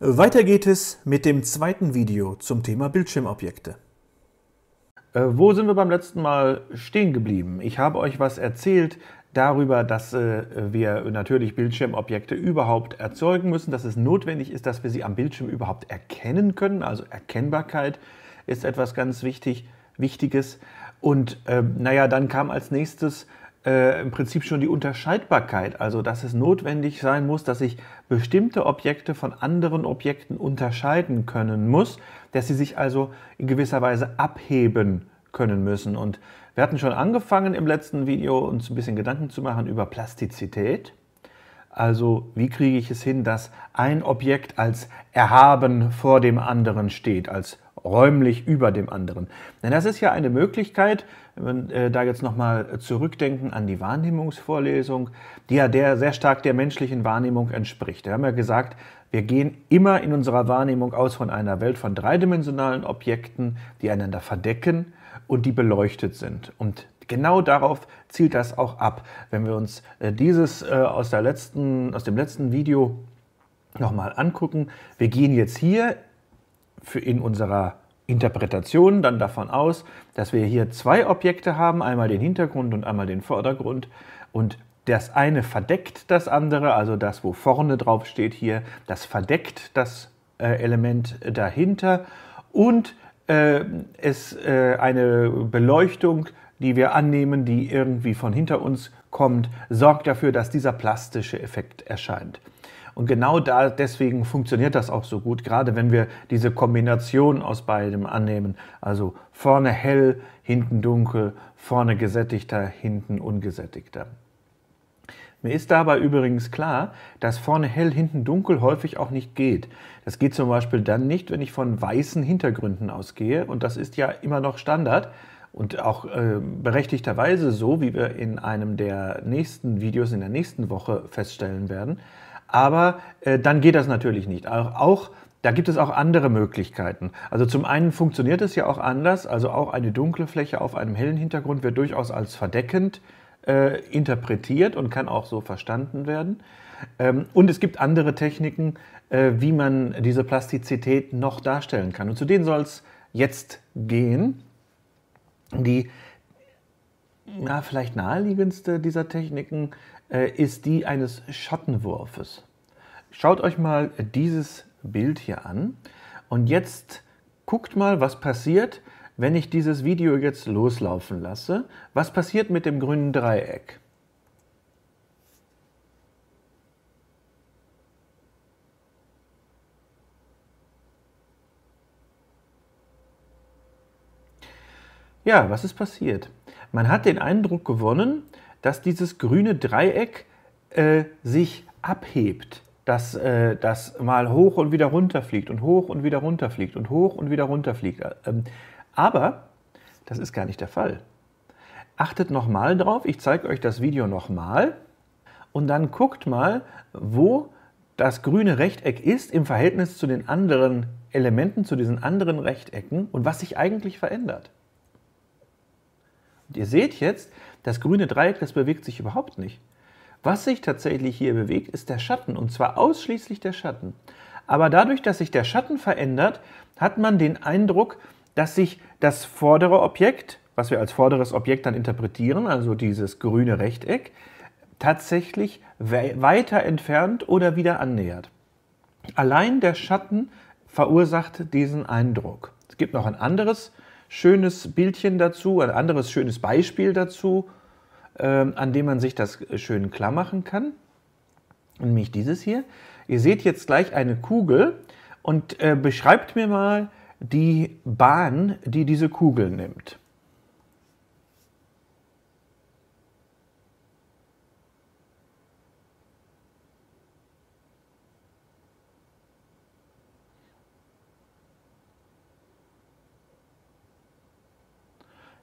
Weiter geht es mit dem zweiten Video zum Thema Bildschirmobjekte. Äh, wo sind wir beim letzten Mal stehen geblieben? Ich habe euch was erzählt darüber, dass äh, wir natürlich Bildschirmobjekte überhaupt erzeugen müssen, dass es notwendig ist, dass wir sie am Bildschirm überhaupt erkennen können. Also Erkennbarkeit ist etwas ganz wichtig, Wichtiges. Und äh, naja, dann kam als nächstes äh, im Prinzip schon die Unterscheidbarkeit, also dass es notwendig sein muss, dass ich bestimmte Objekte von anderen Objekten unterscheiden können muss, dass sie sich also in gewisser Weise abheben können müssen. Und wir hatten schon angefangen im letzten Video uns ein bisschen Gedanken zu machen über Plastizität. Also wie kriege ich es hin, dass ein Objekt als erhaben vor dem anderen steht, als räumlich über dem anderen. Denn das ist ja eine Möglichkeit, wenn wir äh, da jetzt nochmal zurückdenken an die Wahrnehmungsvorlesung, die ja der, sehr stark der menschlichen Wahrnehmung entspricht. Wir haben ja gesagt, wir gehen immer in unserer Wahrnehmung aus von einer Welt von dreidimensionalen Objekten, die einander verdecken und die beleuchtet sind. Und genau darauf zielt das auch ab. Wenn wir uns äh, dieses äh, aus, der letzten, aus dem letzten Video nochmal angucken, wir gehen jetzt hier in unserer Interpretationen dann davon aus, dass wir hier zwei Objekte haben, einmal den Hintergrund und einmal den Vordergrund und das eine verdeckt das andere, also das, wo vorne drauf steht hier, das verdeckt das äh, Element dahinter und äh, es äh, eine Beleuchtung, die wir annehmen, die irgendwie von hinter uns kommt, sorgt dafür, dass dieser plastische Effekt erscheint. Und genau da deswegen funktioniert das auch so gut, gerade wenn wir diese Kombination aus beidem annehmen. Also vorne hell, hinten dunkel, vorne gesättigter, hinten ungesättigter. Mir ist dabei übrigens klar, dass vorne hell, hinten dunkel häufig auch nicht geht. Das geht zum Beispiel dann nicht, wenn ich von weißen Hintergründen ausgehe und das ist ja immer noch Standard und auch äh, berechtigterweise so, wie wir in einem der nächsten Videos in der nächsten Woche feststellen werden. Aber äh, dann geht das natürlich nicht. Auch, auch da gibt es auch andere Möglichkeiten. Also zum einen funktioniert es ja auch anders. Also auch eine dunkle Fläche auf einem hellen Hintergrund wird durchaus als verdeckend äh, interpretiert und kann auch so verstanden werden. Ähm, und es gibt andere Techniken, äh, wie man diese Plastizität noch darstellen kann. Und zu denen soll es jetzt gehen. Die na, vielleicht naheliegendste dieser Techniken äh, ist die eines Schattenwurfes. Schaut euch mal dieses Bild hier an und jetzt guckt mal, was passiert, wenn ich dieses Video jetzt loslaufen lasse. Was passiert mit dem grünen Dreieck? Ja, was ist passiert? Man hat den Eindruck gewonnen, dass dieses grüne Dreieck äh, sich abhebt, dass äh, das mal hoch und wieder runterfliegt und hoch und wieder runterfliegt und hoch und wieder runterfliegt. Ähm, aber das ist gar nicht der Fall. Achtet nochmal drauf, ich zeige euch das Video nochmal und dann guckt mal, wo das grüne Rechteck ist im Verhältnis zu den anderen Elementen, zu diesen anderen Rechtecken und was sich eigentlich verändert. Und ihr seht jetzt, das grüne Dreieck, das bewegt sich überhaupt nicht. Was sich tatsächlich hier bewegt, ist der Schatten und zwar ausschließlich der Schatten. Aber dadurch, dass sich der Schatten verändert, hat man den Eindruck, dass sich das vordere Objekt, was wir als vorderes Objekt dann interpretieren, also dieses grüne Rechteck, tatsächlich we weiter entfernt oder wieder annähert. Allein der Schatten verursacht diesen Eindruck. Es gibt noch ein anderes schönes Bildchen dazu, ein anderes schönes Beispiel dazu, ähm, an dem man sich das äh, schön klar machen kann. Nämlich dieses hier. Ihr seht jetzt gleich eine Kugel und äh, beschreibt mir mal die Bahn, die diese Kugel nimmt.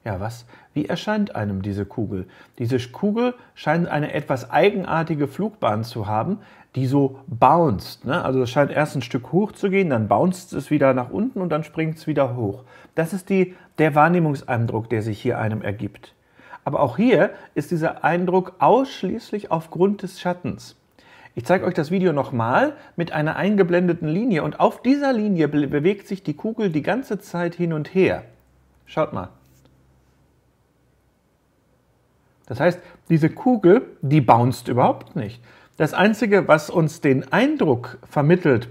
Ja, was? Wie erscheint einem diese Kugel? Diese Kugel scheint eine etwas eigenartige Flugbahn zu haben, die so bounced. Ne? Also es scheint erst ein Stück hoch zu gehen, dann bounced es wieder nach unten und dann springt es wieder hoch. Das ist die, der Wahrnehmungseindruck, der sich hier einem ergibt. Aber auch hier ist dieser Eindruck ausschließlich aufgrund des Schattens. Ich zeige euch das Video nochmal mit einer eingeblendeten Linie und auf dieser Linie bewegt sich die Kugel die ganze Zeit hin und her. Schaut mal. Das heißt, diese Kugel, die bounced überhaupt nicht. Das Einzige, was uns den Eindruck vermittelt,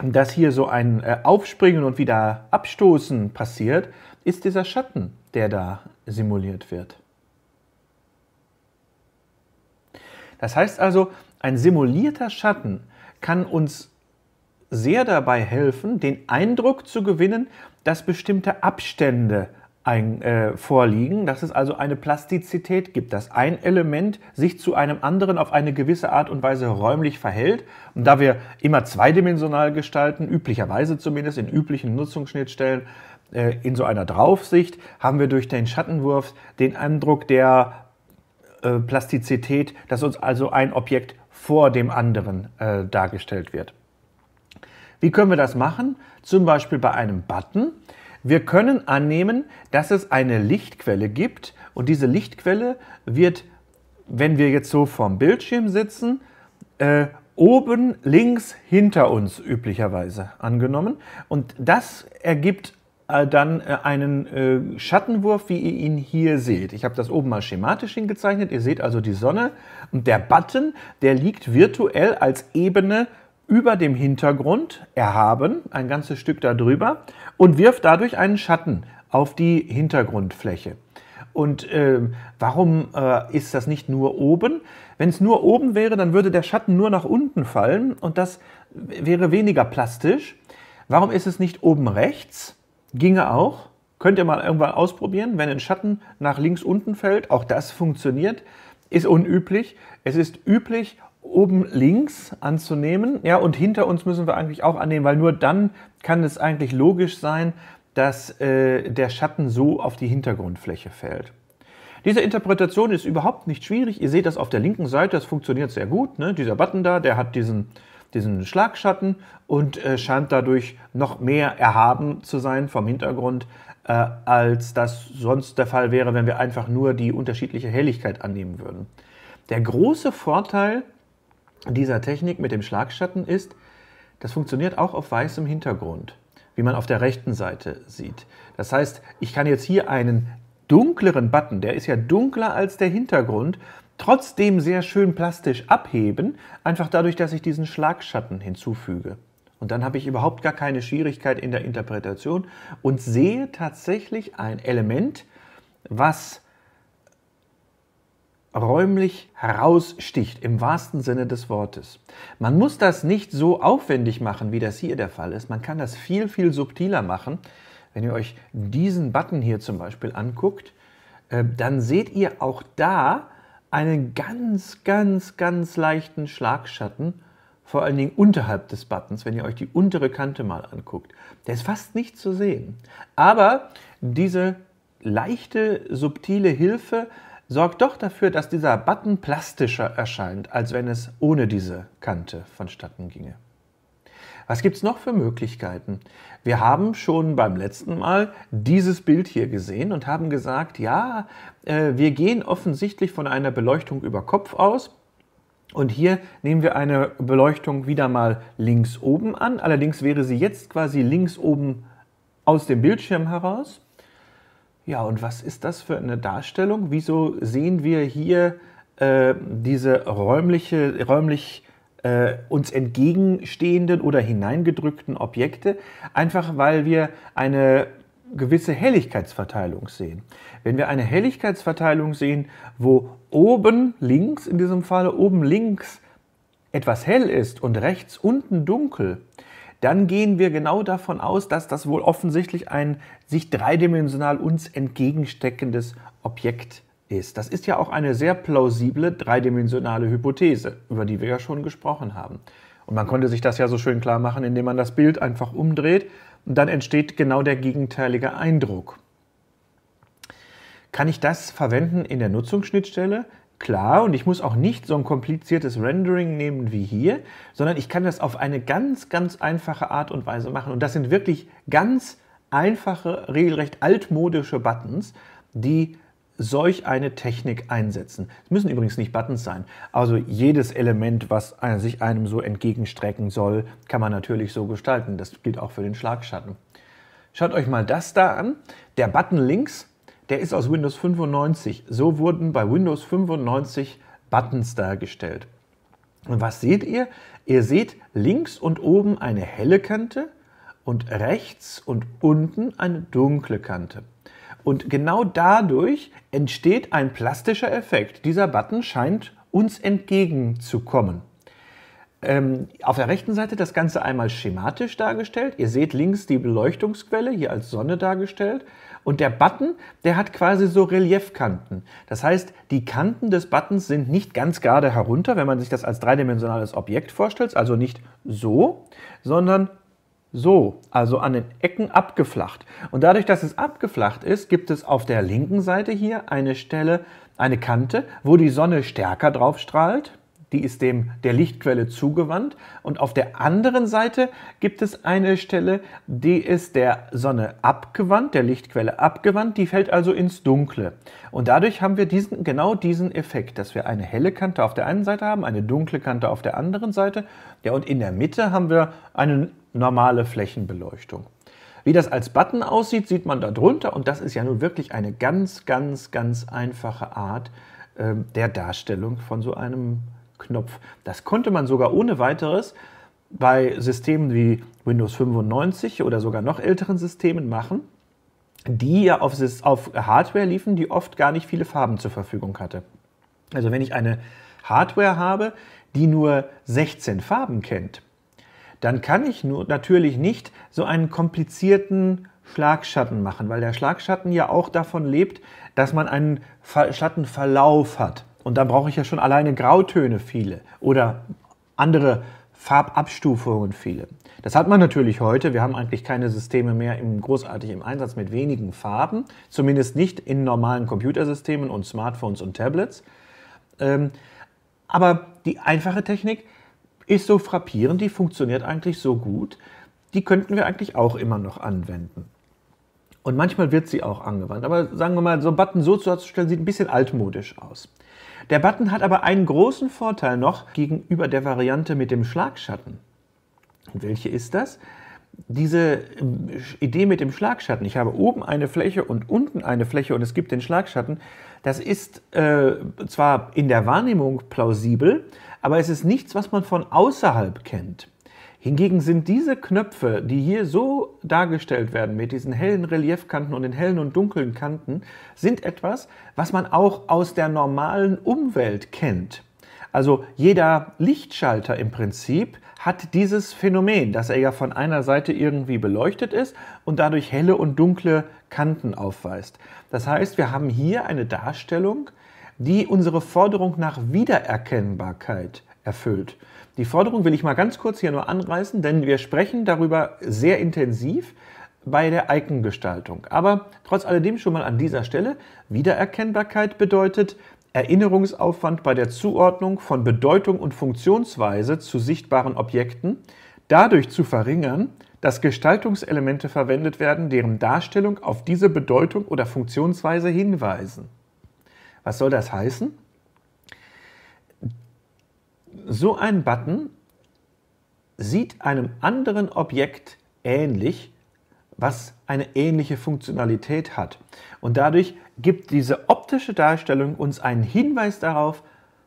dass hier so ein äh, Aufspringen und wieder Abstoßen passiert, ist dieser Schatten, der da simuliert wird. Das heißt also, ein simulierter Schatten kann uns sehr dabei helfen, den Eindruck zu gewinnen, dass bestimmte Abstände ein, äh, vorliegen, dass es also eine Plastizität gibt, dass ein Element sich zu einem anderen auf eine gewisse Art und Weise räumlich verhält. Und da wir immer zweidimensional gestalten, üblicherweise zumindest in üblichen Nutzungsschnittstellen, äh, in so einer Draufsicht, haben wir durch den Schattenwurf den Eindruck der äh, Plastizität, dass uns also ein Objekt vor dem anderen äh, dargestellt wird. Wie können wir das machen? Zum Beispiel bei einem Button. Wir können annehmen, dass es eine Lichtquelle gibt und diese Lichtquelle wird, wenn wir jetzt so vorm Bildschirm sitzen, äh, oben links hinter uns üblicherweise angenommen. Und das ergibt äh, dann äh, einen äh, Schattenwurf, wie ihr ihn hier seht. Ich habe das oben mal schematisch hingezeichnet. Ihr seht also die Sonne und der Button, der liegt virtuell als Ebene über dem Hintergrund erhaben, ein ganzes Stück darüber, und wirft dadurch einen Schatten auf die Hintergrundfläche. Und äh, warum äh, ist das nicht nur oben? Wenn es nur oben wäre, dann würde der Schatten nur nach unten fallen und das wäre weniger plastisch. Warum ist es nicht oben rechts? Ginge auch. Könnt ihr mal irgendwann ausprobieren, wenn ein Schatten nach links unten fällt. Auch das funktioniert. Ist unüblich. Es ist üblich, oben links anzunehmen. Ja, und hinter uns müssen wir eigentlich auch annehmen, weil nur dann kann es eigentlich logisch sein, dass äh, der Schatten so auf die Hintergrundfläche fällt. Diese Interpretation ist überhaupt nicht schwierig. Ihr seht das auf der linken Seite, das funktioniert sehr gut. Ne? Dieser Button da, der hat diesen, diesen Schlagschatten und äh, scheint dadurch noch mehr erhaben zu sein vom Hintergrund, äh, als das sonst der Fall wäre, wenn wir einfach nur die unterschiedliche Helligkeit annehmen würden. Der große Vorteil dieser Technik mit dem Schlagschatten ist, das funktioniert auch auf weißem Hintergrund, wie man auf der rechten Seite sieht. Das heißt, ich kann jetzt hier einen dunkleren Button, der ist ja dunkler als der Hintergrund, trotzdem sehr schön plastisch abheben, einfach dadurch, dass ich diesen Schlagschatten hinzufüge. Und dann habe ich überhaupt gar keine Schwierigkeit in der Interpretation und sehe tatsächlich ein Element, was räumlich heraussticht, im wahrsten Sinne des Wortes. Man muss das nicht so aufwendig machen, wie das hier der Fall ist. Man kann das viel, viel subtiler machen. Wenn ihr euch diesen Button hier zum Beispiel anguckt, äh, dann seht ihr auch da einen ganz, ganz, ganz leichten Schlagschatten, vor allen Dingen unterhalb des Buttons, wenn ihr euch die untere Kante mal anguckt. Der ist fast nicht zu sehen. Aber diese leichte, subtile Hilfe sorgt doch dafür, dass dieser Button plastischer erscheint, als wenn es ohne diese Kante vonstatten ginge. Was gibt es noch für Möglichkeiten? Wir haben schon beim letzten Mal dieses Bild hier gesehen und haben gesagt, ja, äh, wir gehen offensichtlich von einer Beleuchtung über Kopf aus. Und hier nehmen wir eine Beleuchtung wieder mal links oben an. Allerdings wäre sie jetzt quasi links oben aus dem Bildschirm heraus. Ja, und was ist das für eine Darstellung? Wieso sehen wir hier äh, diese räumliche, räumlich äh, uns entgegenstehenden oder hineingedrückten Objekte? Einfach weil wir eine gewisse Helligkeitsverteilung sehen. Wenn wir eine Helligkeitsverteilung sehen, wo oben links, in diesem Falle oben links, etwas hell ist und rechts unten dunkel, dann gehen wir genau davon aus, dass das wohl offensichtlich ein sich dreidimensional uns entgegensteckendes Objekt ist. Das ist ja auch eine sehr plausible dreidimensionale Hypothese, über die wir ja schon gesprochen haben. Und man konnte sich das ja so schön klar machen, indem man das Bild einfach umdreht und dann entsteht genau der gegenteilige Eindruck. Kann ich das verwenden in der Nutzungsschnittstelle? klar und ich muss auch nicht so ein kompliziertes Rendering nehmen wie hier, sondern ich kann das auf eine ganz, ganz einfache Art und Weise machen. Und das sind wirklich ganz einfache, regelrecht altmodische Buttons, die solch eine Technik einsetzen. Es müssen übrigens nicht Buttons sein. Also jedes Element, was sich einem so entgegenstrecken soll, kann man natürlich so gestalten. Das gilt auch für den Schlagschatten. Schaut euch mal das da an. Der Button links der ist aus Windows 95. So wurden bei Windows 95 Buttons dargestellt. Und was seht ihr? Ihr seht links und oben eine helle Kante und rechts und unten eine dunkle Kante. Und genau dadurch entsteht ein plastischer Effekt. Dieser Button scheint uns entgegenzukommen. Ähm, auf der rechten Seite das Ganze einmal schematisch dargestellt. Ihr seht links die Beleuchtungsquelle, hier als Sonne dargestellt. Und der Button, der hat quasi so Reliefkanten. Das heißt, die Kanten des Buttons sind nicht ganz gerade herunter, wenn man sich das als dreidimensionales Objekt vorstellt, also nicht so, sondern so, also an den Ecken abgeflacht. Und dadurch, dass es abgeflacht ist, gibt es auf der linken Seite hier eine Stelle, eine Kante, wo die Sonne stärker drauf strahlt die ist dem der Lichtquelle zugewandt und auf der anderen Seite gibt es eine Stelle, die ist der Sonne abgewandt, der Lichtquelle abgewandt, die fällt also ins Dunkle. Und dadurch haben wir diesen genau diesen Effekt, dass wir eine helle Kante auf der einen Seite haben, eine dunkle Kante auf der anderen Seite. Ja, und in der Mitte haben wir eine normale Flächenbeleuchtung. Wie das als Button aussieht, sieht man da drunter und das ist ja nun wirklich eine ganz, ganz, ganz einfache Art äh, der Darstellung von so einem Knopf. Das konnte man sogar ohne weiteres bei Systemen wie Windows 95 oder sogar noch älteren Systemen machen, die ja auf, auf Hardware liefen, die oft gar nicht viele Farben zur Verfügung hatte. Also wenn ich eine Hardware habe, die nur 16 Farben kennt, dann kann ich nur natürlich nicht so einen komplizierten Schlagschatten machen, weil der Schlagschatten ja auch davon lebt, dass man einen Schattenverlauf hat. Und dann brauche ich ja schon alleine Grautöne viele oder andere Farbabstufungen viele. Das hat man natürlich heute. Wir haben eigentlich keine Systeme mehr im, großartig im Einsatz mit wenigen Farben, zumindest nicht in normalen Computersystemen und Smartphones und Tablets. Ähm, aber die einfache Technik ist so frappierend, die funktioniert eigentlich so gut, die könnten wir eigentlich auch immer noch anwenden. Und manchmal wird sie auch angewandt. Aber sagen wir mal, so einen Button so zu stellen, sieht ein bisschen altmodisch aus. Der Button hat aber einen großen Vorteil noch gegenüber der Variante mit dem Schlagschatten. Und welche ist das? Diese ähm, Idee mit dem Schlagschatten, ich habe oben eine Fläche und unten eine Fläche und es gibt den Schlagschatten, das ist äh, zwar in der Wahrnehmung plausibel, aber es ist nichts, was man von außerhalb kennt. Hingegen sind diese Knöpfe, die hier so dargestellt werden, mit diesen hellen Reliefkanten und den hellen und dunklen Kanten, sind etwas, was man auch aus der normalen Umwelt kennt. Also jeder Lichtschalter im Prinzip hat dieses Phänomen, dass er ja von einer Seite irgendwie beleuchtet ist und dadurch helle und dunkle Kanten aufweist. Das heißt, wir haben hier eine Darstellung, die unsere Forderung nach Wiedererkennbarkeit erfüllt. Die Forderung will ich mal ganz kurz hier nur anreißen, denn wir sprechen darüber sehr intensiv bei der Icon-Gestaltung. Aber trotz alledem schon mal an dieser Stelle, Wiedererkennbarkeit bedeutet Erinnerungsaufwand bei der Zuordnung von Bedeutung und Funktionsweise zu sichtbaren Objekten dadurch zu verringern, dass Gestaltungselemente verwendet werden, deren Darstellung auf diese Bedeutung oder Funktionsweise hinweisen. Was soll das heißen? So ein Button sieht einem anderen Objekt ähnlich, was eine ähnliche Funktionalität hat. Und dadurch gibt diese optische Darstellung uns einen Hinweis darauf,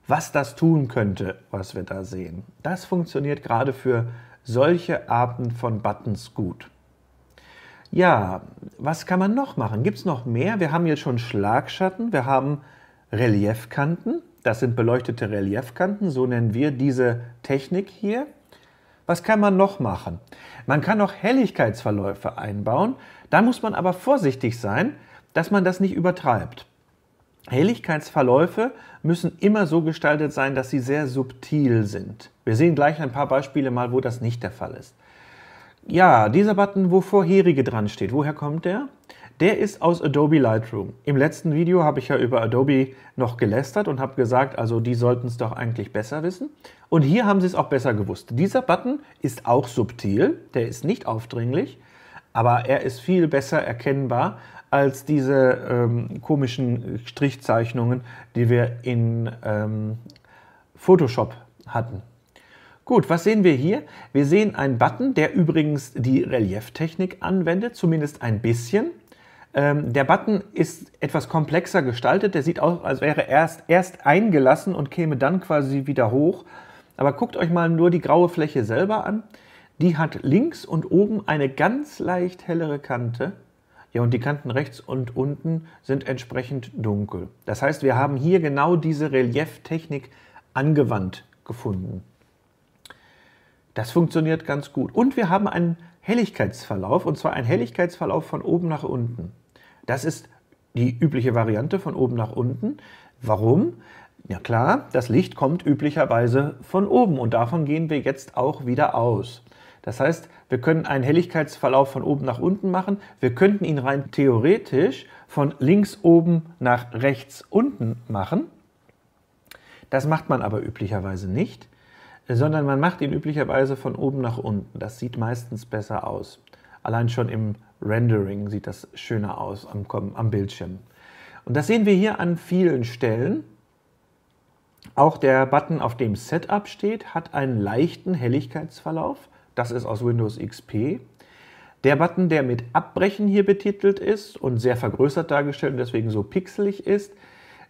was das tun könnte, was wir da sehen. Das funktioniert gerade für solche Arten von Buttons gut. Ja, was kann man noch machen? Gibt es noch mehr? Wir haben jetzt schon Schlagschatten, wir haben Reliefkanten. Das sind beleuchtete Reliefkanten, so nennen wir diese Technik hier. Was kann man noch machen? Man kann auch Helligkeitsverläufe einbauen. Da muss man aber vorsichtig sein, dass man das nicht übertreibt. Helligkeitsverläufe müssen immer so gestaltet sein, dass sie sehr subtil sind. Wir sehen gleich ein paar Beispiele mal, wo das nicht der Fall ist. Ja, dieser Button, wo vorherige dran steht, woher kommt der? der ist aus Adobe Lightroom. Im letzten Video habe ich ja über Adobe noch gelästert und habe gesagt, also die sollten es doch eigentlich besser wissen. Und hier haben sie es auch besser gewusst. Dieser Button ist auch subtil, der ist nicht aufdringlich, aber er ist viel besser erkennbar als diese ähm, komischen Strichzeichnungen, die wir in ähm, Photoshop hatten. Gut, was sehen wir hier? Wir sehen einen Button, der übrigens die Relieftechnik anwendet, zumindest ein bisschen. Ähm, der Button ist etwas komplexer gestaltet. Der sieht aus, als wäre er erst, erst eingelassen und käme dann quasi wieder hoch. Aber guckt euch mal nur die graue Fläche selber an. Die hat links und oben eine ganz leicht hellere Kante. Ja, und die Kanten rechts und unten sind entsprechend dunkel. Das heißt, wir haben hier genau diese Relieftechnik angewandt gefunden. Das funktioniert ganz gut. Und wir haben einen Helligkeitsverlauf, und zwar einen Helligkeitsverlauf von oben nach unten. Das ist die übliche Variante von oben nach unten. Warum? Ja klar, das Licht kommt üblicherweise von oben und davon gehen wir jetzt auch wieder aus. Das heißt, wir können einen Helligkeitsverlauf von oben nach unten machen. Wir könnten ihn rein theoretisch von links oben nach rechts unten machen. Das macht man aber üblicherweise nicht, sondern man macht ihn üblicherweise von oben nach unten. Das sieht meistens besser aus. Allein schon im Rendering sieht das schöner aus am, am Bildschirm. Und das sehen wir hier an vielen Stellen. Auch der Button, auf dem Setup steht, hat einen leichten Helligkeitsverlauf. Das ist aus Windows XP. Der Button, der mit Abbrechen hier betitelt ist und sehr vergrößert dargestellt und deswegen so pixelig ist,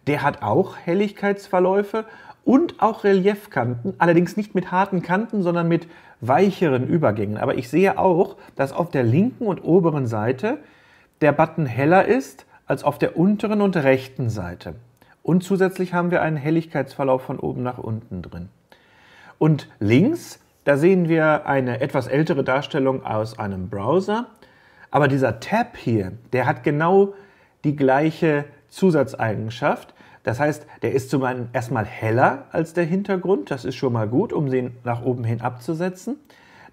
der hat auch Helligkeitsverläufe und auch Reliefkanten, allerdings nicht mit harten Kanten, sondern mit weicheren Übergängen. Aber ich sehe auch, dass auf der linken und oberen Seite der Button heller ist als auf der unteren und rechten Seite. Und zusätzlich haben wir einen Helligkeitsverlauf von oben nach unten drin. Und links, da sehen wir eine etwas ältere Darstellung aus einem Browser. Aber dieser Tab hier, der hat genau die gleiche Zusatzeigenschaft. Das heißt, der ist zum einen erstmal heller als der Hintergrund, das ist schon mal gut, um den nach oben hin abzusetzen.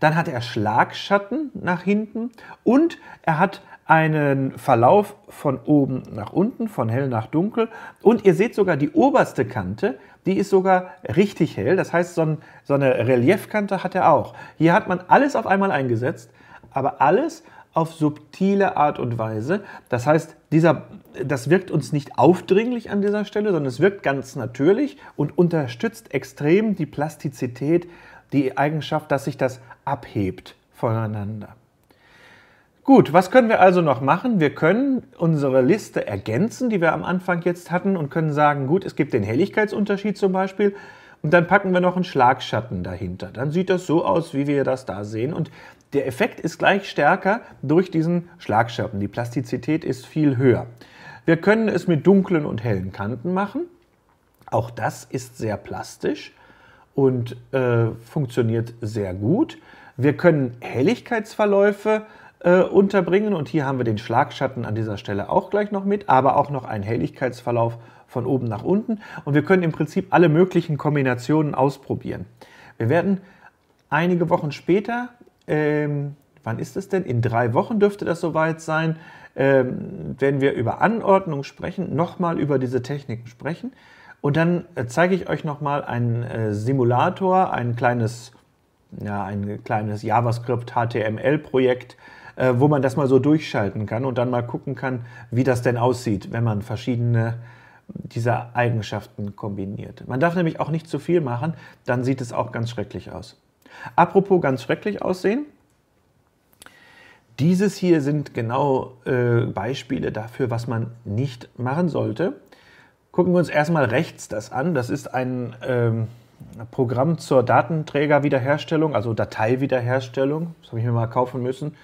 Dann hat er Schlagschatten nach hinten und er hat einen Verlauf von oben nach unten, von hell nach dunkel. Und ihr seht sogar die oberste Kante, die ist sogar richtig hell. Das heißt, so, ein, so eine Reliefkante hat er auch. Hier hat man alles auf einmal eingesetzt, aber alles auf subtile Art und Weise. Das heißt, dieser, das wirkt uns nicht aufdringlich an dieser Stelle, sondern es wirkt ganz natürlich und unterstützt extrem die Plastizität, die Eigenschaft, dass sich das abhebt voneinander. Gut, was können wir also noch machen? Wir können unsere Liste ergänzen, die wir am Anfang jetzt hatten, und können sagen, gut, es gibt den Helligkeitsunterschied zum Beispiel, und dann packen wir noch einen Schlagschatten dahinter. Dann sieht das so aus, wie wir das da sehen. Und der Effekt ist gleich stärker durch diesen Schlagschatten. Die Plastizität ist viel höher. Wir können es mit dunklen und hellen Kanten machen. Auch das ist sehr plastisch und äh, funktioniert sehr gut. Wir können Helligkeitsverläufe äh, unterbringen und hier haben wir den Schlagschatten an dieser Stelle auch gleich noch mit, aber auch noch einen Helligkeitsverlauf von oben nach unten und wir können im Prinzip alle möglichen Kombinationen ausprobieren. Wir werden einige Wochen später ähm, wann ist es denn? In drei Wochen dürfte das soweit sein. Ähm, wenn wir über Anordnung sprechen, nochmal über diese Techniken sprechen. Und dann äh, zeige ich euch nochmal einen äh, Simulator, ein kleines, ja, ein kleines JavaScript HTML-Projekt, äh, wo man das mal so durchschalten kann und dann mal gucken kann, wie das denn aussieht, wenn man verschiedene dieser Eigenschaften kombiniert. Man darf nämlich auch nicht zu viel machen, dann sieht es auch ganz schrecklich aus. Apropos ganz schrecklich aussehen. Dieses hier sind genau äh, Beispiele dafür, was man nicht machen sollte. Gucken wir uns erstmal rechts das an. Das ist ein ähm, Programm zur Datenträgerwiederherstellung, also Dateiwiederherstellung. Das habe ich mir mal kaufen müssen,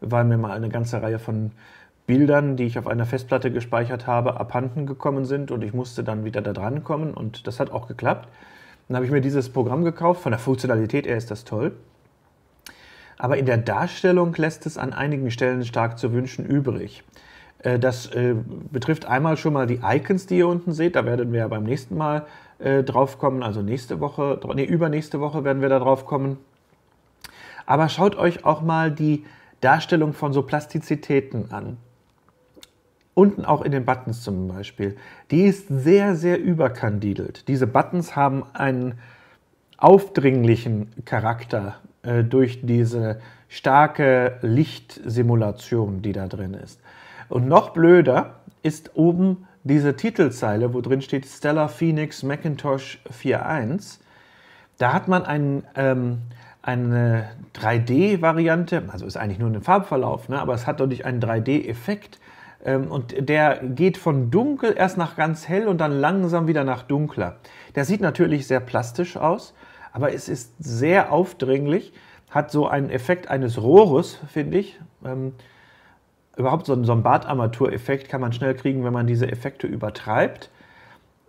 weil mir mal eine ganze Reihe von Bildern, die ich auf einer Festplatte gespeichert habe, abhanden gekommen sind und ich musste dann wieder da dran kommen und das hat auch geklappt. Dann habe ich mir dieses Programm gekauft. Von der Funktionalität her ist das toll. Aber in der Darstellung lässt es an einigen Stellen stark zu wünschen übrig. Äh, das äh, betrifft einmal schon mal die Icons, die ihr unten seht. Da werden wir ja beim nächsten Mal äh, drauf kommen. Also nächste Woche, nee, übernächste Woche werden wir da drauf kommen. Aber schaut euch auch mal die Darstellung von so Plastizitäten an unten auch in den Buttons zum Beispiel, die ist sehr, sehr überkandidelt. Diese Buttons haben einen aufdringlichen Charakter äh, durch diese starke Lichtsimulation, die da drin ist. Und noch blöder ist oben diese Titelzeile, wo drin steht Stella Phoenix Macintosh 4.1. Da hat man einen, ähm, eine 3D-Variante, also ist eigentlich nur ein Farbverlauf, ne? aber es hat dadurch einen 3D-Effekt, ähm, und der geht von dunkel erst nach ganz hell und dann langsam wieder nach dunkler. Der sieht natürlich sehr plastisch aus, aber es ist sehr aufdringlich, hat so einen Effekt eines Rohres, finde ich. Ähm, überhaupt so einen, so einen Bartarmatureffekt kann man schnell kriegen, wenn man diese Effekte übertreibt.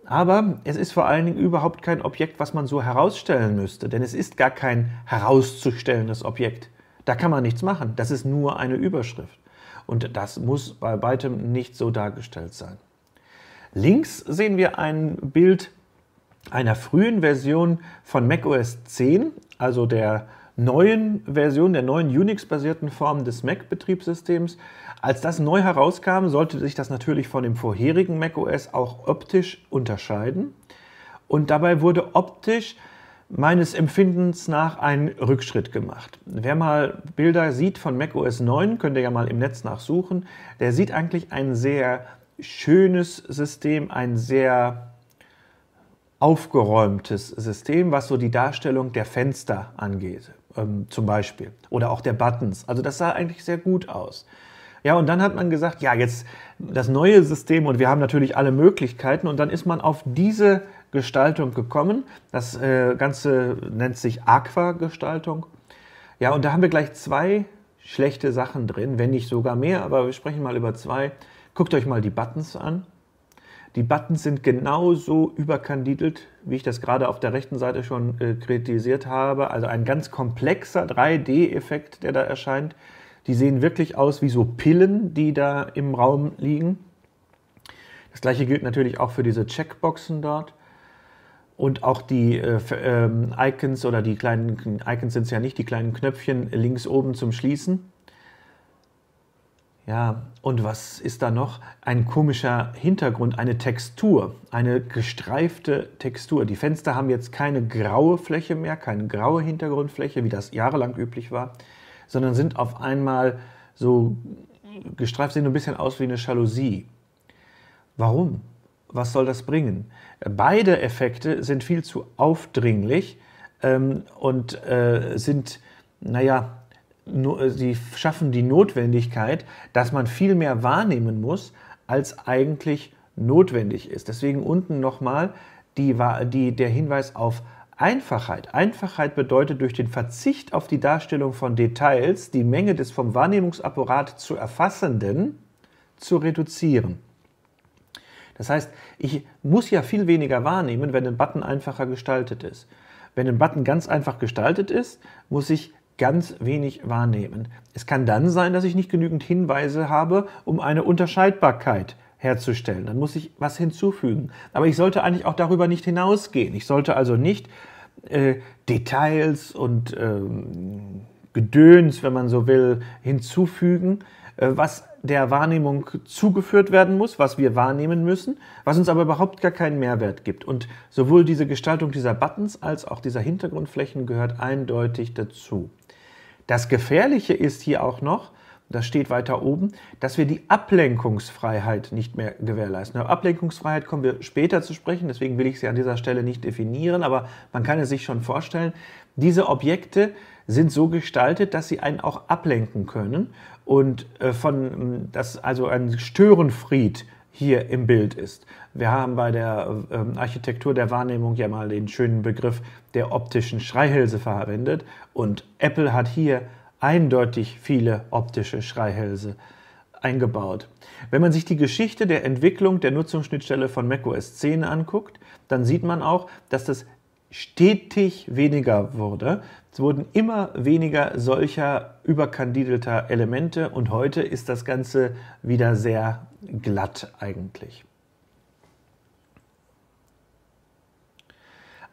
Aber es ist vor allen Dingen überhaupt kein Objekt, was man so herausstellen müsste, denn es ist gar kein herauszustellendes Objekt. Da kann man nichts machen. Das ist nur eine Überschrift. Und das muss bei weitem nicht so dargestellt sein. Links sehen wir ein Bild einer frühen Version von macOS 10, also der neuen Version, der neuen Unix-basierten Form des Mac-Betriebssystems. Als das neu herauskam, sollte sich das natürlich von dem vorherigen macOS auch optisch unterscheiden. Und dabei wurde optisch meines Empfindens nach einen Rückschritt gemacht. Wer mal Bilder sieht von macOS 9, könnt ihr ja mal im Netz nachsuchen, der sieht eigentlich ein sehr schönes System, ein sehr aufgeräumtes System, was so die Darstellung der Fenster angeht, ähm, zum Beispiel, oder auch der Buttons. Also das sah eigentlich sehr gut aus. Ja, und dann hat man gesagt, ja, jetzt das neue System und wir haben natürlich alle Möglichkeiten und dann ist man auf diese Gestaltung gekommen. Das äh, Ganze nennt sich Aqua-Gestaltung. Ja, und da haben wir gleich zwei schlechte Sachen drin, wenn nicht sogar mehr, aber wir sprechen mal über zwei. Guckt euch mal die Buttons an. Die Buttons sind genauso überkandidelt, wie ich das gerade auf der rechten Seite schon äh, kritisiert habe. Also ein ganz komplexer 3D-Effekt, der da erscheint. Die sehen wirklich aus wie so Pillen, die da im Raum liegen. Das gleiche gilt natürlich auch für diese Checkboxen dort. Und auch die äh, ähm, Icons oder die kleinen, Icons sind es ja nicht, die kleinen Knöpfchen links oben zum Schließen. Ja, und was ist da noch? Ein komischer Hintergrund, eine Textur, eine gestreifte Textur. Die Fenster haben jetzt keine graue Fläche mehr, keine graue Hintergrundfläche, wie das jahrelang üblich war, sondern sind auf einmal so gestreift, sehen ein bisschen aus wie eine Jalousie. Warum? was soll das bringen? Beide Effekte sind viel zu aufdringlich ähm, und äh, sind, naja, no, äh, sie schaffen die Notwendigkeit, dass man viel mehr wahrnehmen muss, als eigentlich notwendig ist. Deswegen unten nochmal die, die, der Hinweis auf Einfachheit. Einfachheit bedeutet durch den Verzicht auf die Darstellung von Details die Menge des vom Wahrnehmungsapparat zu erfassenden zu reduzieren. Das heißt, ich muss ja viel weniger wahrnehmen, wenn ein Button einfacher gestaltet ist. Wenn ein Button ganz einfach gestaltet ist, muss ich ganz wenig wahrnehmen. Es kann dann sein, dass ich nicht genügend Hinweise habe, um eine Unterscheidbarkeit herzustellen. Dann muss ich was hinzufügen. Aber ich sollte eigentlich auch darüber nicht hinausgehen. Ich sollte also nicht äh, Details und ähm, Gedöns, wenn man so will, hinzufügen, äh, was der Wahrnehmung zugeführt werden muss, was wir wahrnehmen müssen, was uns aber überhaupt gar keinen Mehrwert gibt. Und sowohl diese Gestaltung dieser Buttons als auch dieser Hintergrundflächen gehört eindeutig dazu. Das Gefährliche ist hier auch noch, das steht weiter oben, dass wir die Ablenkungsfreiheit nicht mehr gewährleisten. Auf Ablenkungsfreiheit kommen wir später zu sprechen, deswegen will ich sie an dieser Stelle nicht definieren, aber man kann es sich schon vorstellen, diese Objekte sind so gestaltet, dass sie einen auch ablenken können und äh, von, dass also ein Störenfried hier im Bild ist. Wir haben bei der äh, Architektur der Wahrnehmung ja mal den schönen Begriff der optischen Schreihälse verwendet und Apple hat hier eindeutig viele optische Schreihälse eingebaut. Wenn man sich die Geschichte der Entwicklung der Nutzungsschnittstelle von macOS 10 anguckt, dann sieht man auch, dass das stetig weniger wurde. Es wurden immer weniger solcher überkandidelter Elemente und heute ist das Ganze wieder sehr glatt eigentlich.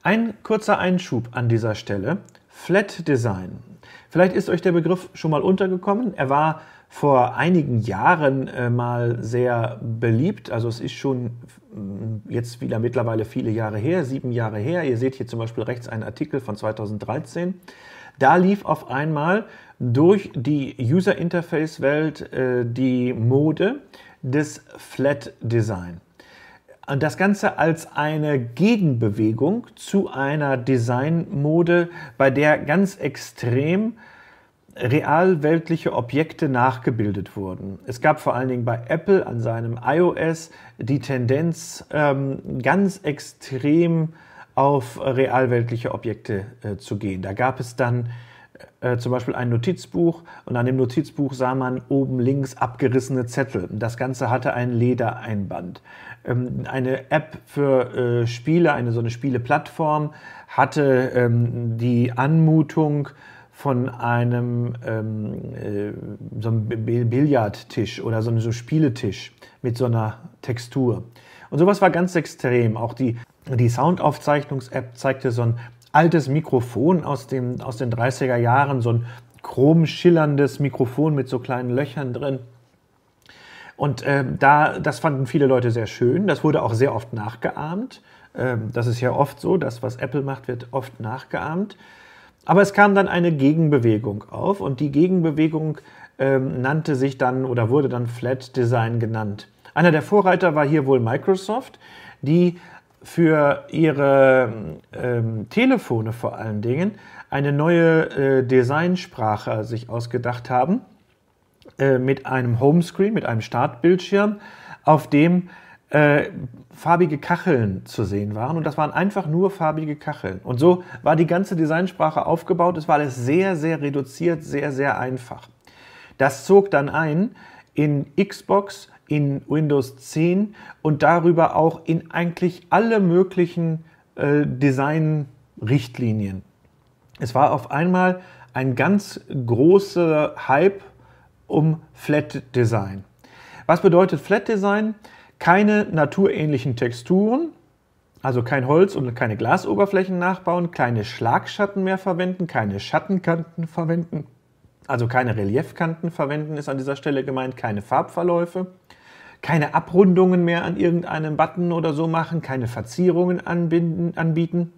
Ein kurzer Einschub an dieser Stelle. Flat Design Vielleicht ist euch der Begriff schon mal untergekommen. Er war vor einigen Jahren äh, mal sehr beliebt. Also es ist schon mm, jetzt wieder mittlerweile viele Jahre her, sieben Jahre her. Ihr seht hier zum Beispiel rechts einen Artikel von 2013. Da lief auf einmal durch die User Interface Welt äh, die Mode des Flat Design. Und das Ganze als eine Gegenbewegung zu einer Designmode, bei der ganz extrem realweltliche Objekte nachgebildet wurden. Es gab vor allen Dingen bei Apple an seinem iOS die Tendenz, ähm, ganz extrem auf realweltliche Objekte äh, zu gehen. Da gab es dann äh, zum Beispiel ein Notizbuch und an dem Notizbuch sah man oben links abgerissene Zettel. Das Ganze hatte ein Ledereinband. Ähm, eine App für äh, Spiele, eine so eine Spieleplattform, hatte ähm, die Anmutung von einem ähm, äh, so einem Billardtisch oder so einem, so Spieletisch mit so einer Textur. Und sowas war ganz extrem. Auch die, die Soundaufzeichnungs-App zeigte so ein altes Mikrofon aus, dem, aus den 30er Jahren, so ein chromschillerndes Mikrofon mit so kleinen Löchern drin. Und ähm, da, das fanden viele Leute sehr schön. Das wurde auch sehr oft nachgeahmt. Ähm, das ist ja oft so, das, was Apple macht, wird oft nachgeahmt. Aber es kam dann eine Gegenbewegung auf und die Gegenbewegung ähm, nannte sich dann oder wurde dann Flat Design genannt. Einer der Vorreiter war hier wohl Microsoft, die für ihre ähm, Telefone vor allen Dingen eine neue äh, Designsprache sich ausgedacht haben. Äh, mit einem Homescreen, mit einem Startbildschirm, auf dem äh, farbige Kacheln zu sehen waren. Und das waren einfach nur farbige Kacheln. Und so war die ganze Designsprache aufgebaut. Es war alles sehr, sehr reduziert, sehr, sehr einfach. Das zog dann ein in Xbox, in Windows 10 und darüber auch in eigentlich alle möglichen äh, design Es war auf einmal ein ganz großer Hype um Flat Design. Was bedeutet Flat Design? Keine naturähnlichen Texturen, also kein Holz und keine Glasoberflächen nachbauen, keine Schlagschatten mehr verwenden, keine Schattenkanten verwenden, also keine Reliefkanten verwenden ist an dieser Stelle gemeint, keine Farbverläufe, keine Abrundungen mehr an irgendeinem Button oder so machen, keine Verzierungen anbinden, anbieten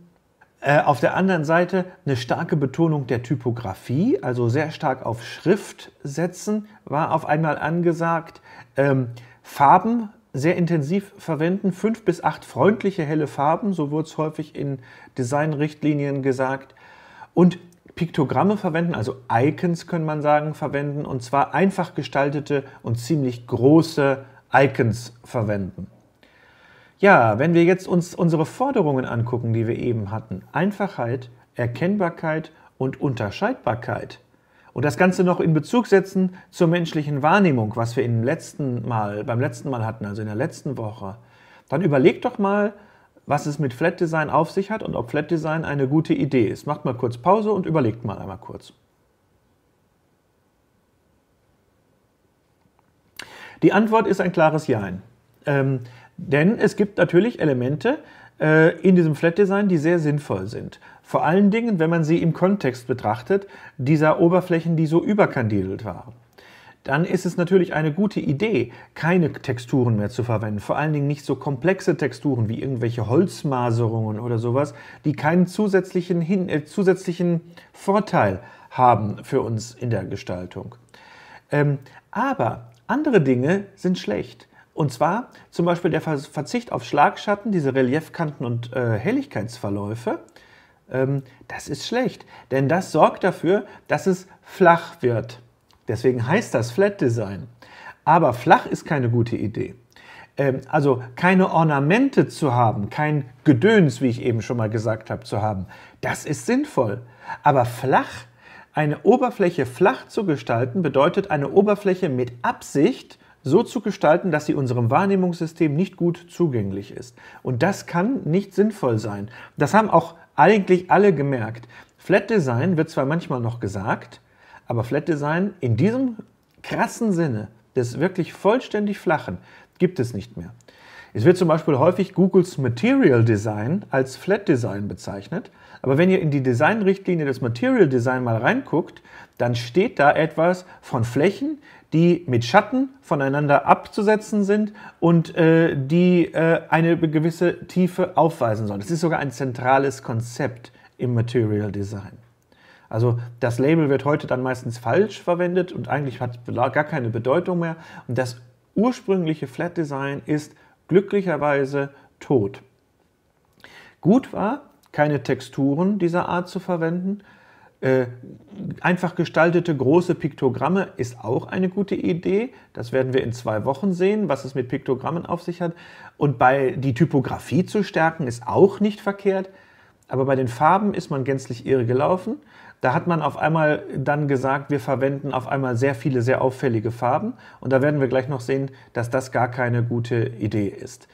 äh, auf der anderen Seite eine starke Betonung der Typografie, also sehr stark auf Schrift setzen, war auf einmal angesagt. Ähm, Farben sehr intensiv verwenden, fünf bis acht freundliche helle Farben, so wurde es häufig in Designrichtlinien gesagt. Und Piktogramme verwenden, also Icons kann man sagen, verwenden und zwar einfach gestaltete und ziemlich große Icons verwenden. Ja, wenn wir jetzt uns unsere Forderungen angucken, die wir eben hatten, Einfachheit, Erkennbarkeit und Unterscheidbarkeit und das Ganze noch in Bezug setzen zur menschlichen Wahrnehmung, was wir im letzten Mal, beim letzten Mal hatten, also in der letzten Woche, dann überlegt doch mal, was es mit Flat Design auf sich hat und ob Flat Design eine gute Idee ist. Macht mal kurz Pause und überlegt mal einmal kurz. Die Antwort ist ein klares Ja. Ähm, denn es gibt natürlich Elemente äh, in diesem Flat Design, die sehr sinnvoll sind. Vor allen Dingen, wenn man sie im Kontext betrachtet, dieser Oberflächen, die so überkandidelt waren. Dann ist es natürlich eine gute Idee, keine Texturen mehr zu verwenden. Vor allen Dingen nicht so komplexe Texturen wie irgendwelche Holzmaserungen oder sowas, die keinen zusätzlichen, Hin äh, zusätzlichen Vorteil haben für uns in der Gestaltung. Ähm, aber andere Dinge sind schlecht. Und zwar zum Beispiel der Verzicht auf Schlagschatten, diese Reliefkanten und äh, Helligkeitsverläufe. Ähm, das ist schlecht, denn das sorgt dafür, dass es flach wird. Deswegen heißt das Flat Design. Aber flach ist keine gute Idee. Ähm, also keine Ornamente zu haben, kein Gedöns, wie ich eben schon mal gesagt habe, zu haben, das ist sinnvoll. Aber flach, eine Oberfläche flach zu gestalten, bedeutet eine Oberfläche mit Absicht so zu gestalten, dass sie unserem Wahrnehmungssystem nicht gut zugänglich ist. Und das kann nicht sinnvoll sein. Das haben auch eigentlich alle gemerkt. Flat Design wird zwar manchmal noch gesagt, aber Flat Design in diesem krassen Sinne des wirklich vollständig flachen gibt es nicht mehr. Es wird zum Beispiel häufig Googles Material Design als Flat Design bezeichnet. Aber wenn ihr in die Designrichtlinie des Material Design mal reinguckt, dann steht da etwas von Flächen, die mit Schatten voneinander abzusetzen sind und äh, die äh, eine gewisse Tiefe aufweisen sollen. Das ist sogar ein zentrales Konzept im Material Design. Also das Label wird heute dann meistens falsch verwendet und eigentlich hat es gar keine Bedeutung mehr. Und das ursprüngliche Flat Design ist glücklicherweise tot. Gut war, keine Texturen dieser Art zu verwenden. Äh, einfach gestaltete große Piktogramme ist auch eine gute Idee. Das werden wir in zwei Wochen sehen, was es mit Piktogrammen auf sich hat. Und bei die Typografie zu stärken ist auch nicht verkehrt. Aber bei den Farben ist man gänzlich irre gelaufen. Da hat man auf einmal dann gesagt, wir verwenden auf einmal sehr viele sehr auffällige Farben. Und da werden wir gleich noch sehen, dass das gar keine gute Idee ist.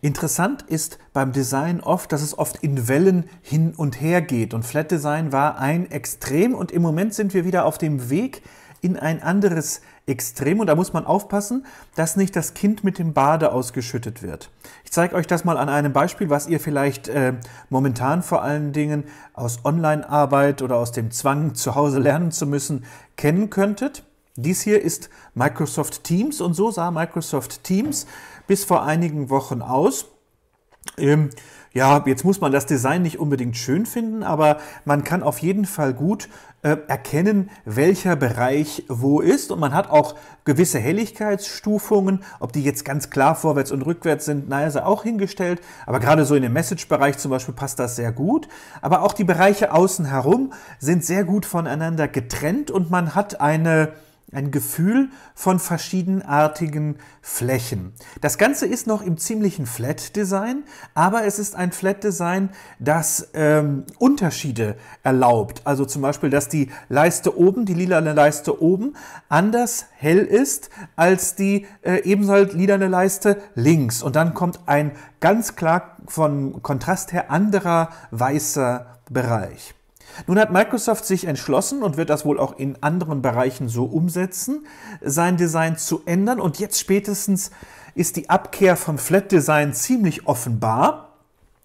Interessant ist beim Design oft, dass es oft in Wellen hin und her geht. Und Flat Design war ein Extrem. Und im Moment sind wir wieder auf dem Weg in ein anderes Extrem. Und da muss man aufpassen, dass nicht das Kind mit dem Bade ausgeschüttet wird. Ich zeige euch das mal an einem Beispiel, was ihr vielleicht äh, momentan vor allen Dingen aus Online-Arbeit oder aus dem Zwang, zu Hause lernen zu müssen, kennen könntet. Dies hier ist Microsoft Teams und so sah Microsoft Teams bis vor einigen Wochen aus. Ähm, ja, jetzt muss man das Design nicht unbedingt schön finden, aber man kann auf jeden Fall gut äh, erkennen, welcher Bereich wo ist. Und man hat auch gewisse Helligkeitsstufungen. Ob die jetzt ganz klar vorwärts und rückwärts sind, naja, sei auch hingestellt. Aber gerade so in dem Message-Bereich zum Beispiel passt das sehr gut. Aber auch die Bereiche außen herum sind sehr gut voneinander getrennt und man hat eine ein Gefühl von verschiedenartigen Flächen. Das Ganze ist noch im ziemlichen Flat-Design, aber es ist ein Flat-Design, das ähm, Unterschiede erlaubt. Also zum Beispiel, dass die Leiste oben, die lila Leiste oben, anders hell ist als die äh, ebenso halt lila Leiste links. Und dann kommt ein ganz klar von Kontrast her anderer weißer Bereich. Nun hat Microsoft sich entschlossen und wird das wohl auch in anderen Bereichen so umsetzen, sein Design zu ändern. Und jetzt spätestens ist die Abkehr vom Flat Design ziemlich offenbar.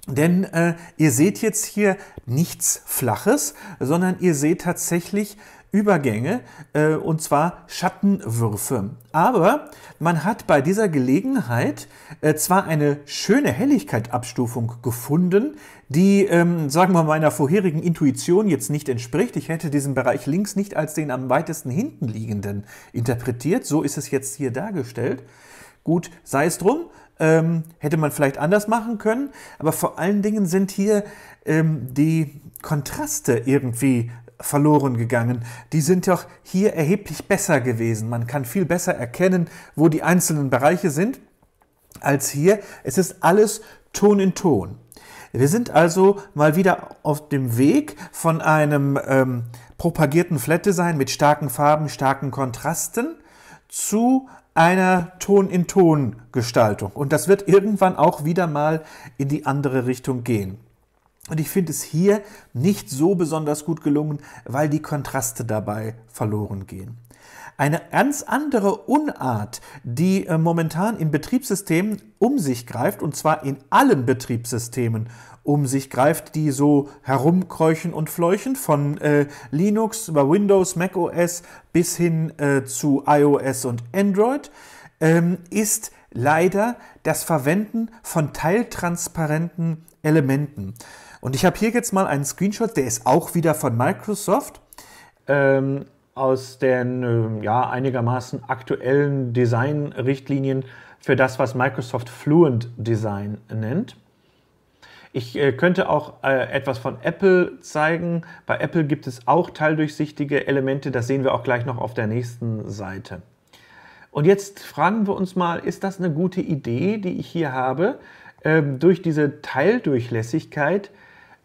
Denn äh, ihr seht jetzt hier nichts Flaches, sondern ihr seht tatsächlich Übergänge äh, und zwar Schattenwürfe. Aber man hat bei dieser Gelegenheit äh, zwar eine schöne Helligkeitabstufung gefunden, die, ähm, sagen wir meiner vorherigen Intuition jetzt nicht entspricht. Ich hätte diesen Bereich links nicht als den am weitesten hinten liegenden interpretiert. So ist es jetzt hier dargestellt. Gut, sei es drum. Ähm, hätte man vielleicht anders machen können, aber vor allen Dingen sind hier ähm, die Kontraste irgendwie verloren gegangen. Die sind doch hier erheblich besser gewesen. Man kann viel besser erkennen, wo die einzelnen Bereiche sind, als hier. Es ist alles Ton in Ton. Wir sind also mal wieder auf dem Weg von einem ähm, propagierten Flat Design mit starken Farben, starken Kontrasten zu einer Ton-in-Ton-Gestaltung. Und das wird irgendwann auch wieder mal in die andere Richtung gehen. Und ich finde es hier nicht so besonders gut gelungen, weil die Kontraste dabei verloren gehen. Eine ganz andere Unart, die äh, momentan in Betriebssystemen um sich greift, und zwar in allen Betriebssystemen um sich greift, die so herumkräuchen und fleuchen, von äh, Linux über Windows, Mac OS bis hin äh, zu iOS und Android, ähm, ist leider das Verwenden von teiltransparenten Elementen. Und ich habe hier jetzt mal einen Screenshot, der ist auch wieder von Microsoft. Ähm, aus den äh, ja, einigermaßen aktuellen Designrichtlinien für das, was Microsoft Fluent Design nennt. Ich äh, könnte auch äh, etwas von Apple zeigen. Bei Apple gibt es auch teildurchsichtige Elemente, das sehen wir auch gleich noch auf der nächsten Seite. Und jetzt fragen wir uns mal, ist das eine gute Idee, die ich hier habe, ähm, durch diese Teildurchlässigkeit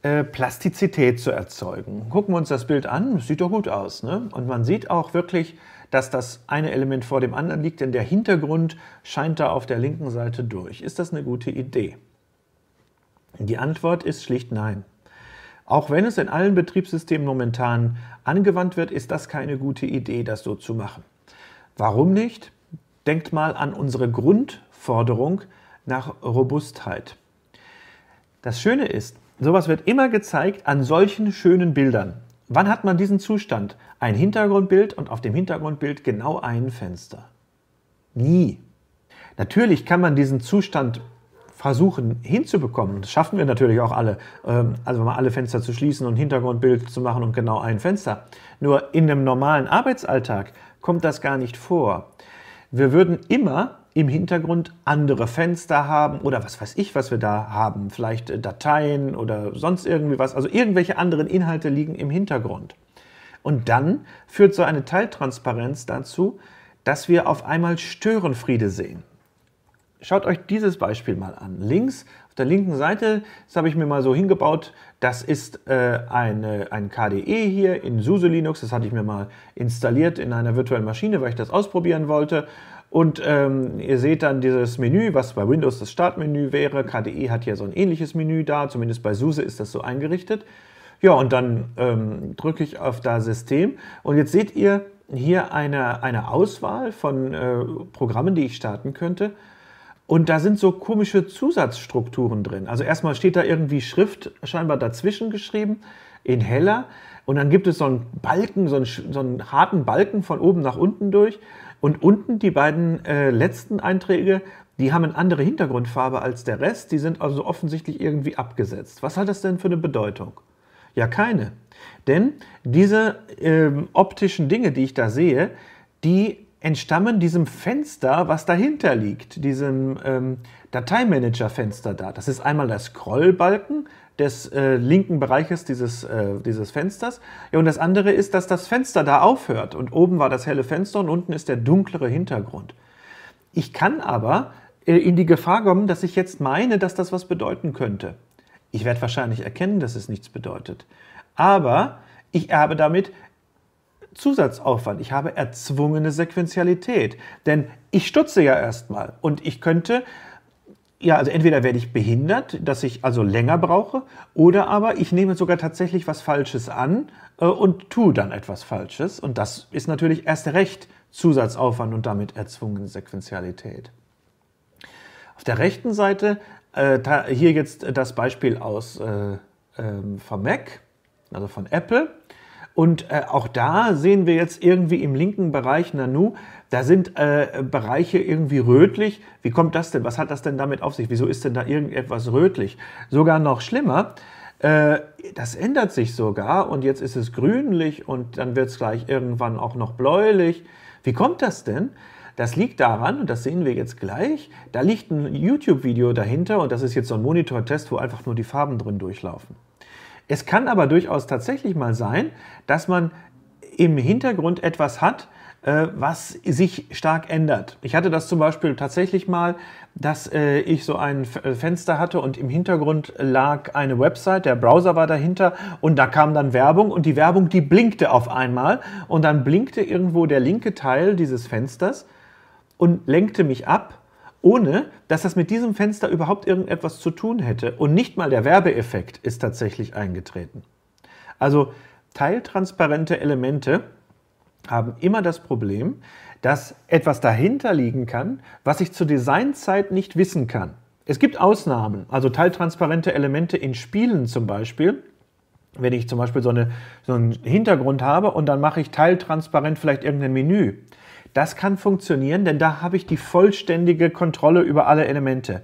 äh, Plastizität zu erzeugen. Gucken wir uns das Bild an, sieht doch gut aus. Ne? Und man sieht auch wirklich, dass das eine Element vor dem anderen liegt, denn der Hintergrund scheint da auf der linken Seite durch. Ist das eine gute Idee? Die Antwort ist schlicht nein. Auch wenn es in allen Betriebssystemen momentan angewandt wird, ist das keine gute Idee, das so zu machen. Warum nicht? Denkt mal an unsere Grundforderung nach Robustheit. Das Schöne ist, sowas wird immer gezeigt an solchen schönen Bildern. Wann hat man diesen Zustand? Ein Hintergrundbild und auf dem Hintergrundbild genau ein Fenster. Nie. Natürlich kann man diesen Zustand versuchen hinzubekommen. das schaffen wir natürlich auch alle. Ähm, also mal alle Fenster zu schließen und Hintergrundbild zu machen und genau ein Fenster. Nur in einem normalen Arbeitsalltag kommt das gar nicht vor. Wir würden immer im Hintergrund andere Fenster haben oder was weiß ich, was wir da haben. Vielleicht äh, Dateien oder sonst irgendwie was. Also irgendwelche anderen Inhalte liegen im Hintergrund. Und dann führt so eine Teiltransparenz dazu, dass wir auf einmal Störenfriede sehen. Schaut euch dieses Beispiel mal an. Links auf der linken Seite, das habe ich mir mal so hingebaut, das ist äh, eine, ein KDE hier in SUSE Linux. Das hatte ich mir mal installiert in einer virtuellen Maschine, weil ich das ausprobieren wollte. Und ähm, ihr seht dann dieses Menü, was bei Windows das Startmenü wäre. KDE hat ja so ein ähnliches Menü da, zumindest bei SUSE ist das so eingerichtet. Ja, und dann ähm, drücke ich auf da System und jetzt seht ihr hier eine, eine Auswahl von äh, Programmen, die ich starten könnte. Und da sind so komische Zusatzstrukturen drin. Also erstmal steht da irgendwie Schrift scheinbar dazwischen geschrieben in heller. Und dann gibt es so einen Balken, so einen, so einen harten Balken von oben nach unten durch. Und unten die beiden äh, letzten Einträge, die haben eine andere Hintergrundfarbe als der Rest. Die sind also offensichtlich irgendwie abgesetzt. Was hat das denn für eine Bedeutung? Ja, keine. Denn diese ähm, optischen Dinge, die ich da sehe, die entstammen diesem Fenster, was dahinter liegt, diesem ähm, Dateimanager-Fenster da. Das ist einmal der Scrollbalken, des äh, linken Bereiches dieses, äh, dieses Fensters. Ja, und das andere ist, dass das Fenster da aufhört. Und oben war das helle Fenster und unten ist der dunklere Hintergrund. Ich kann aber äh, in die Gefahr kommen, dass ich jetzt meine, dass das was bedeuten könnte. Ich werde wahrscheinlich erkennen, dass es nichts bedeutet. Aber ich habe damit Zusatzaufwand, ich habe erzwungene Sequenzialität. Denn ich stutze ja erstmal und ich könnte ja, also entweder werde ich behindert, dass ich also länger brauche, oder aber ich nehme sogar tatsächlich was Falsches an äh, und tue dann etwas Falsches. Und das ist natürlich erst recht Zusatzaufwand und damit erzwungene Sequenzialität. Auf der rechten Seite äh, hier jetzt das Beispiel aus äh, ähm, vom Mac, also von Apple. Und äh, auch da sehen wir jetzt irgendwie im linken Bereich Nanu, da sind äh, Bereiche irgendwie rötlich. Wie kommt das denn? Was hat das denn damit auf sich? Wieso ist denn da irgendetwas rötlich? Sogar noch schlimmer. Äh, das ändert sich sogar und jetzt ist es grünlich und dann wird es gleich irgendwann auch noch bläulich. Wie kommt das denn? Das liegt daran, und das sehen wir jetzt gleich, da liegt ein YouTube-Video dahinter und das ist jetzt so ein Monitortest, wo einfach nur die Farben drin durchlaufen. Es kann aber durchaus tatsächlich mal sein, dass man im Hintergrund etwas hat, äh, was sich stark ändert. Ich hatte das zum Beispiel tatsächlich mal, dass äh, ich so ein äh, Fenster hatte und im Hintergrund lag eine Website, der Browser war dahinter und da kam dann Werbung und die Werbung, die blinkte auf einmal und dann blinkte irgendwo der linke Teil dieses Fensters und lenkte mich ab ohne dass das mit diesem Fenster überhaupt irgendetwas zu tun hätte. Und nicht mal der Werbeeffekt ist tatsächlich eingetreten. Also teiltransparente Elemente haben immer das Problem, dass etwas dahinter liegen kann, was ich zur Designzeit nicht wissen kann. Es gibt Ausnahmen, also teiltransparente Elemente in Spielen zum Beispiel. Wenn ich zum Beispiel so, eine, so einen Hintergrund habe und dann mache ich teiltransparent vielleicht irgendein Menü, das kann funktionieren, denn da habe ich die vollständige Kontrolle über alle Elemente.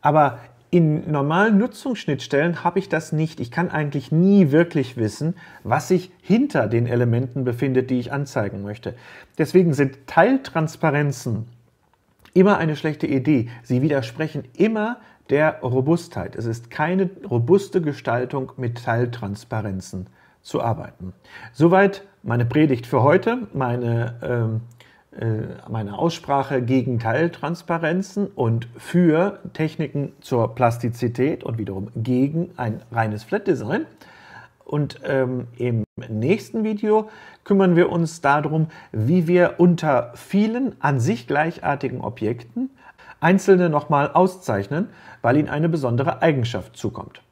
Aber in normalen Nutzungsschnittstellen habe ich das nicht. Ich kann eigentlich nie wirklich wissen, was sich hinter den Elementen befindet, die ich anzeigen möchte. Deswegen sind Teiltransparenzen immer eine schlechte Idee. Sie widersprechen immer der Robustheit. Es ist keine robuste Gestaltung mit Teiltransparenzen zu arbeiten. Soweit meine Predigt für heute, meine, ähm, äh, meine Aussprache gegen Teiltransparenzen und für Techniken zur Plastizität und wiederum gegen ein reines Flat Design. Und ähm, im nächsten Video kümmern wir uns darum, wie wir unter vielen an sich gleichartigen Objekten einzelne nochmal auszeichnen, weil ihnen eine besondere Eigenschaft zukommt.